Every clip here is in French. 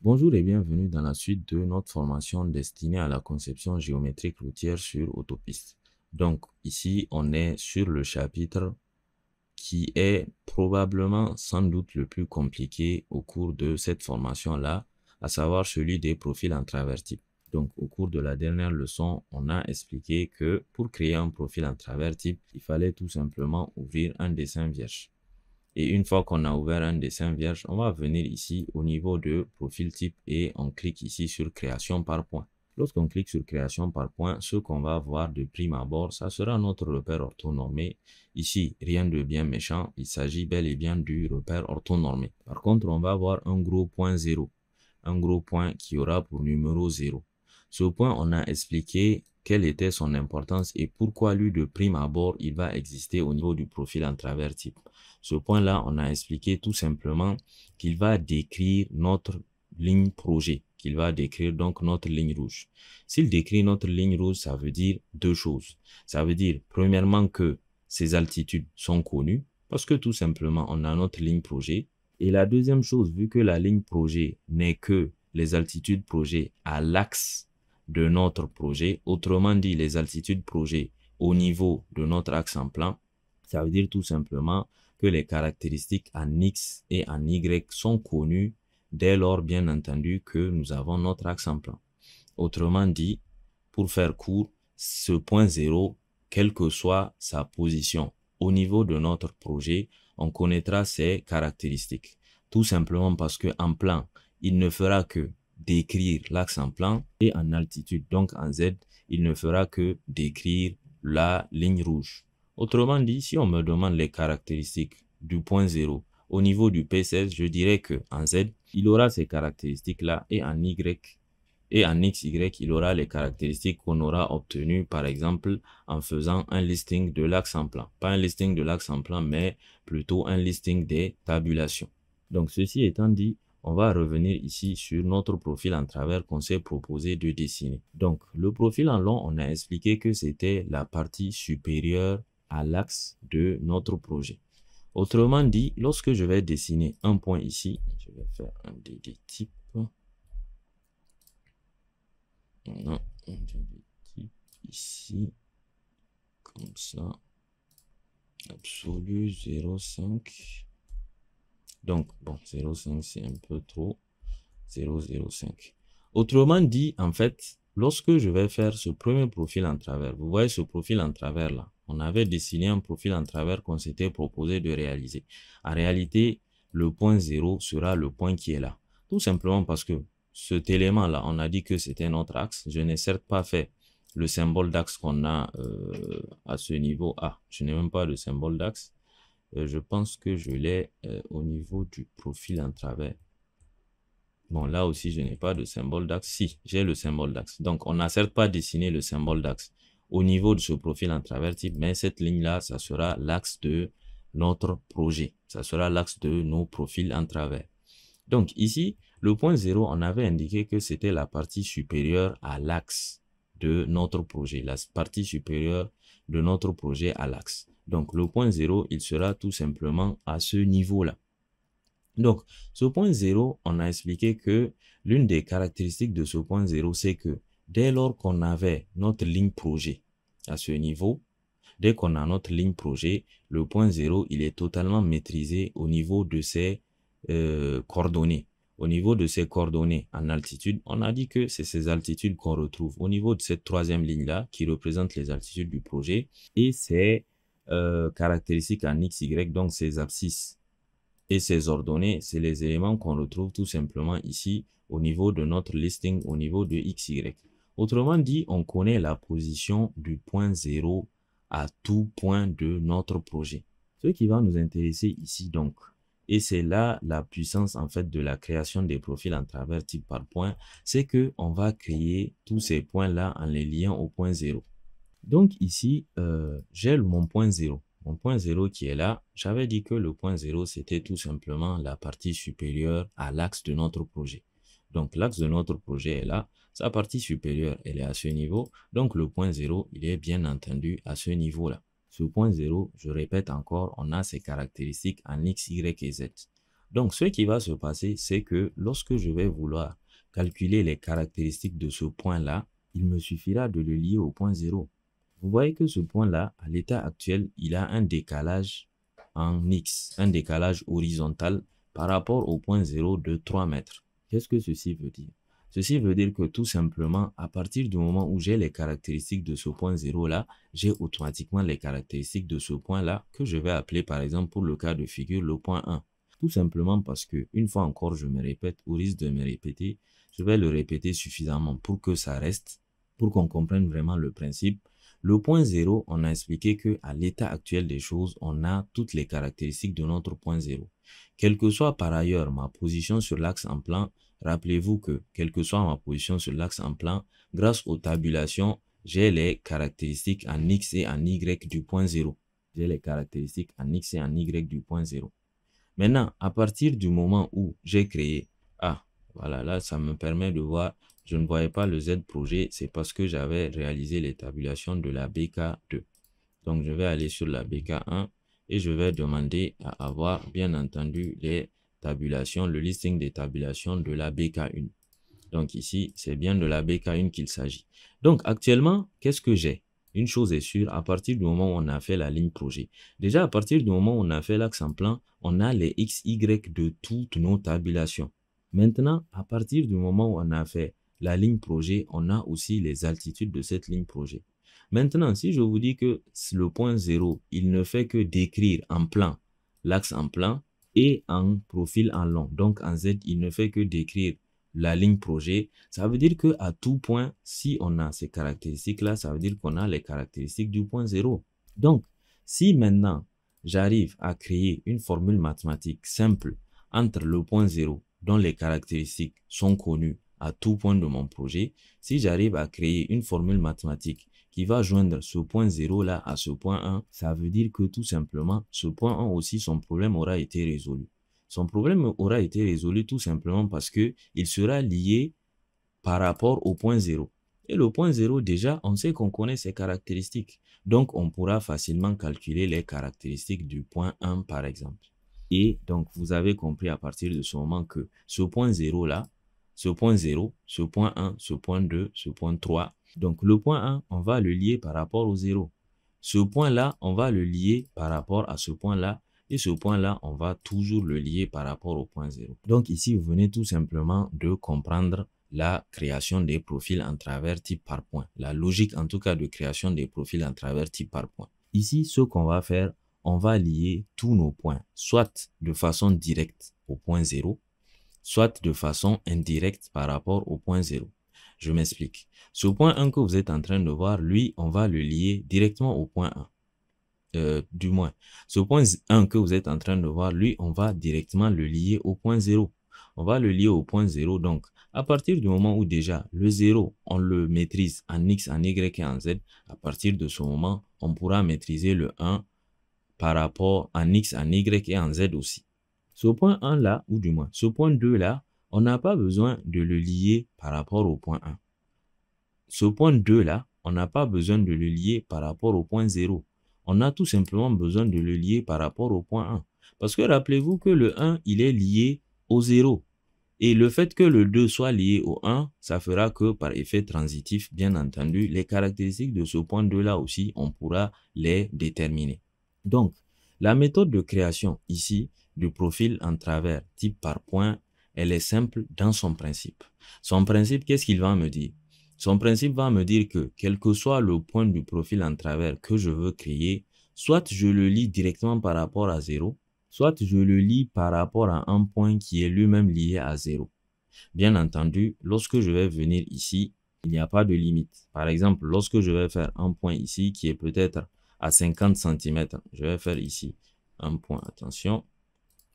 Bonjour et bienvenue dans la suite de notre formation destinée à la conception géométrique routière sur autopiste. Donc ici, on est sur le chapitre qui est probablement sans doute le plus compliqué au cours de cette formation-là, à savoir celui des profils en travers Donc au cours de la dernière leçon, on a expliqué que pour créer un profil en travers type, il fallait tout simplement ouvrir un dessin vierge. Et une fois qu'on a ouvert un dessin vierge, on va venir ici au niveau de profil type et on clique ici sur création par point. Lorsqu'on clique sur création par point, ce qu'on va voir de prime abord, ça sera notre repère orthonormé. Ici, rien de bien méchant, il s'agit bel et bien du repère orthonormé. Par contre, on va avoir un gros point 0, un gros point qui aura pour numéro 0. Ce point, on a expliqué quelle était son importance et pourquoi lui de prime abord il va exister au niveau du profil en travers type. Ce point-là, on a expliqué tout simplement qu'il va décrire notre ligne projet, qu'il va décrire donc notre ligne rouge. S'il décrit notre ligne rouge, ça veut dire deux choses. Ça veut dire, premièrement, que ces altitudes sont connues, parce que tout simplement, on a notre ligne projet. Et la deuxième chose, vu que la ligne projet n'est que les altitudes projet à l'axe de notre projet, autrement dit, les altitudes projet au niveau de notre axe en plan, ça veut dire tout simplement que les caractéristiques en X et en Y sont connues dès lors bien entendu que nous avons notre axe en plan. Autrement dit, pour faire court, ce point zéro, quelle que soit sa position au niveau de notre projet, on connaîtra ses caractéristiques. Tout simplement parce que en plan, il ne fera que décrire l'axe en plan et en altitude, donc en Z, il ne fera que décrire la ligne rouge. Autrement dit, si on me demande les caractéristiques du point 0 au niveau du P16, je dirais que en Z, il aura ces caractéristiques-là et en Y et en XY, il aura les caractéristiques qu'on aura obtenues, par exemple, en faisant un listing de l'axe en plan. Pas un listing de l'axe en plan, mais plutôt un listing des tabulations. Donc, ceci étant dit, on va revenir ici sur notre profil en travers qu'on s'est proposé de dessiner. Donc, le profil en long, on a expliqué que c'était la partie supérieure à l'axe de notre projet. Autrement dit, lorsque je vais dessiner un point ici, je vais faire un DD type. un type ici. Comme ça. Absolu 0,5. Donc, bon, 0,5 c'est un peu trop. 0,05. Autrement dit, en fait, lorsque je vais faire ce premier profil en travers, vous voyez ce profil en travers là, on avait dessiné un profil en travers qu'on s'était proposé de réaliser. En réalité, le point zéro sera le point qui est là. Tout simplement parce que cet élément-là, on a dit que c'était un autre axe. Je n'ai certes pas fait le symbole d'axe qu'on a euh, à ce niveau A. Je n'ai même pas le symbole d'axe. Euh, je pense que je l'ai euh, au niveau du profil en travers. Bon, là aussi, je n'ai pas de symbole d'axe. Si, j'ai le symbole d'axe. Donc, on n'a certes pas dessiné le symbole d'axe au niveau de ce profil en travers, mais cette ligne-là, ça sera l'axe de notre projet. Ça sera l'axe de nos profils en travers. Donc ici, le point 0, on avait indiqué que c'était la partie supérieure à l'axe de notre projet. La partie supérieure de notre projet à l'axe. Donc le point 0, il sera tout simplement à ce niveau-là. Donc ce point 0, on a expliqué que l'une des caractéristiques de ce point 0, c'est que dès lors qu'on avait notre ligne projet à ce niveau, dès qu'on a notre ligne projet, le point 0, il est totalement maîtrisé au niveau de ses euh, coordonnées. Au niveau de ses coordonnées en altitude, on a dit que c'est ces altitudes qu'on retrouve au niveau de cette troisième ligne-là qui représente les altitudes du projet et ses euh, caractéristiques en x, y, donc ses abscisses et ses ordonnées, c'est les éléments qu'on retrouve tout simplement ici au niveau de notre listing, au niveau de x, y. Autrement dit, on connaît la position du point zéro à tout point de notre projet. Ce qui va nous intéresser ici donc, et c'est là la puissance en fait de la création des profils en travers type par point, c'est que on va créer tous ces points là en les liant au point zéro. Donc ici, euh, j'ai mon point zéro. Mon point zéro qui est là, j'avais dit que le point zéro, c'était tout simplement la partie supérieure à l'axe de notre projet. Donc l'axe de notre projet est là. Sa partie supérieure, elle est à ce niveau. Donc le point 0, il est bien entendu à ce niveau-là. Ce point 0, je répète encore, on a ses caractéristiques en x, y et z. Donc ce qui va se passer, c'est que lorsque je vais vouloir calculer les caractéristiques de ce point-là, il me suffira de le lier au point 0. Vous voyez que ce point-là, à l'état actuel, il a un décalage en x, un décalage horizontal par rapport au point 0 de 3 mètres. Qu'est-ce que ceci veut dire Ceci veut dire que tout simplement, à partir du moment où j'ai les caractéristiques de ce point 0 là, j'ai automatiquement les caractéristiques de ce point là que je vais appeler par exemple pour le cas de figure le point 1. Tout simplement parce que, une fois encore, je me répète, ou risque de me répéter, je vais le répéter suffisamment pour que ça reste, pour qu'on comprenne vraiment le principe le point zéro, on a expliqué que à l'état actuel des choses, on a toutes les caractéristiques de notre point zéro. Quelle que soit par ailleurs ma position sur l'axe en plan, rappelez-vous que, quelle que soit ma position sur l'axe en plan, grâce aux tabulations, j'ai les caractéristiques en x et en y du point zéro. J'ai les caractéristiques en x et en y du point 0. Maintenant, à partir du moment où j'ai créé ah, voilà, là, ça me permet de voir je ne voyais pas le Z projet, c'est parce que j'avais réalisé les tabulations de la BK2. Donc, je vais aller sur la BK1 et je vais demander à avoir, bien entendu, les tabulations, le listing des tabulations de la BK1. Donc ici, c'est bien de la BK1 qu'il s'agit. Donc actuellement, qu'est-ce que j'ai Une chose est sûre, à partir du moment où on a fait la ligne projet, déjà à partir du moment où on a fait l'axe en plan, on a les XY de toutes nos tabulations. Maintenant, à partir du moment où on a fait la ligne projet, on a aussi les altitudes de cette ligne projet. Maintenant, si je vous dis que le point 0, il ne fait que décrire en plan l'axe en plan et en profil en long. Donc en Z, il ne fait que décrire la ligne projet. Ça veut dire que à tout point, si on a ces caractéristiques-là, ça veut dire qu'on a les caractéristiques du point 0. Donc, si maintenant j'arrive à créer une formule mathématique simple entre le point 0 dont les caractéristiques sont connues à tout point de mon projet, si j'arrive à créer une formule mathématique qui va joindre ce point 0 là à ce point 1, ça veut dire que tout simplement, ce point 1 aussi, son problème aura été résolu. Son problème aura été résolu tout simplement parce que il sera lié par rapport au point 0. Et le point 0, déjà, on sait qu'on connaît ses caractéristiques. Donc, on pourra facilement calculer les caractéristiques du point 1, par exemple. Et donc, vous avez compris à partir de ce moment que ce point 0 là, ce point 0, ce point 1, ce point 2, ce point 3. Donc le point 1, on va le lier par rapport au 0. Ce point-là, on va le lier par rapport à ce point-là. Et ce point-là, on va toujours le lier par rapport au point 0. Donc ici, vous venez tout simplement de comprendre la création des profils en travers type par point. La logique en tout cas de création des profils en travers type par point. Ici, ce qu'on va faire, on va lier tous nos points, soit de façon directe au point 0, soit de façon indirecte par rapport au point 0. Je m'explique. Ce point 1 que vous êtes en train de voir, lui, on va le lier directement au point 1. Euh, du moins, ce point 1 que vous êtes en train de voir, lui, on va directement le lier au point 0. On va le lier au point 0. Donc, à partir du moment où déjà le 0, on le maîtrise en x, en y et en z, à partir de ce moment, on pourra maîtriser le 1 par rapport en x, en y et en z aussi. Ce point 1 là, ou du moins ce point 2 là, on n'a pas besoin de le lier par rapport au point 1. Ce point 2 là, on n'a pas besoin de le lier par rapport au point 0. On a tout simplement besoin de le lier par rapport au point 1. Parce que rappelez-vous que le 1, il est lié au 0. Et le fait que le 2 soit lié au 1, ça fera que par effet transitif, bien entendu, les caractéristiques de ce point 2 là aussi, on pourra les déterminer. Donc, la méthode de création ici, du profil en travers, type par point, elle est simple dans son principe. Son principe, qu'est-ce qu'il va me dire Son principe va me dire que, quel que soit le point du profil en travers que je veux créer, soit je le lis directement par rapport à 0, soit je le lis par rapport à un point qui est lui-même lié à 0. Bien entendu, lorsque je vais venir ici, il n'y a pas de limite. Par exemple, lorsque je vais faire un point ici qui est peut-être à 50 cm, je vais faire ici un point, attention,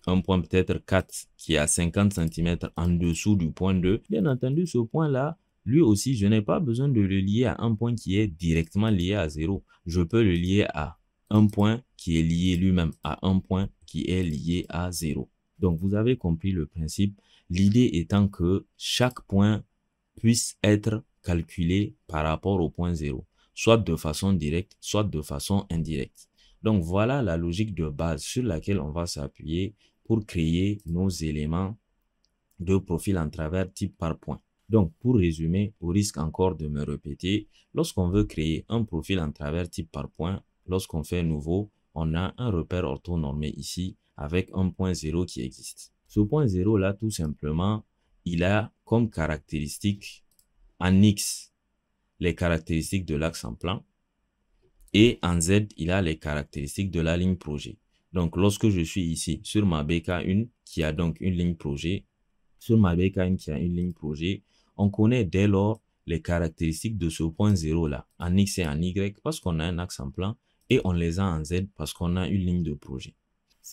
un point peut-être 4 qui est à 50 cm en dessous du point 2, bien entendu, ce point-là, lui aussi, je n'ai pas besoin de le lier à un point qui est directement lié à 0. Je peux le lier à un point qui est lié lui-même à un point qui est lié à 0. Donc, vous avez compris le principe. L'idée étant que chaque point puisse être calculé par rapport au point 0, soit de façon directe, soit de façon indirecte. Donc, voilà la logique de base sur laquelle on va s'appuyer pour créer nos éléments de profil en travers type par point. Donc, pour résumer, au risque encore de me répéter, lorsqu'on veut créer un profil en travers type par point, lorsqu'on fait nouveau, on a un repère orthonormé ici avec un point zéro qui existe. Ce point zéro là, tout simplement, il a comme caractéristique en X les caractéristiques de l'axe en plan et en Z, il a les caractéristiques de la ligne projet. Donc, lorsque je suis ici sur ma BK1 qui a donc une ligne projet, sur ma BK1 qui a une ligne projet, on connaît dès lors les caractéristiques de ce point 0 là, en X et en Y, parce qu'on a un axe en plan, et on les a en Z parce qu'on a une ligne de projet.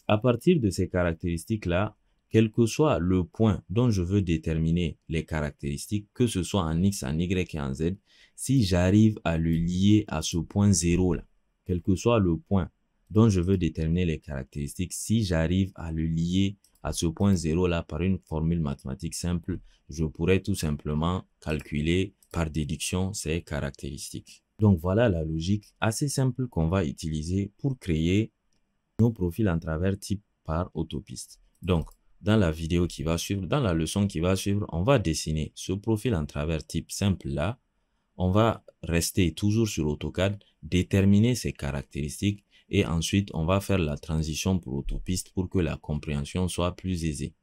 À partir de ces caractéristiques là, quel que soit le point dont je veux déterminer les caractéristiques, que ce soit en X, en Y et en Z, si j'arrive à le lier à ce point 0 là, quel que soit le point dont je veux déterminer les caractéristiques. Si j'arrive à le lier à ce point 0 là par une formule mathématique simple, je pourrais tout simplement calculer par déduction ces caractéristiques. Donc voilà la logique assez simple qu'on va utiliser pour créer nos profils en travers type par autopiste. Donc dans la vidéo qui va suivre, dans la leçon qui va suivre, on va dessiner ce profil en travers type simple là. On va rester toujours sur AutoCAD, déterminer ses caractéristiques et ensuite on va faire la transition pour autopiste pour que la compréhension soit plus aisée.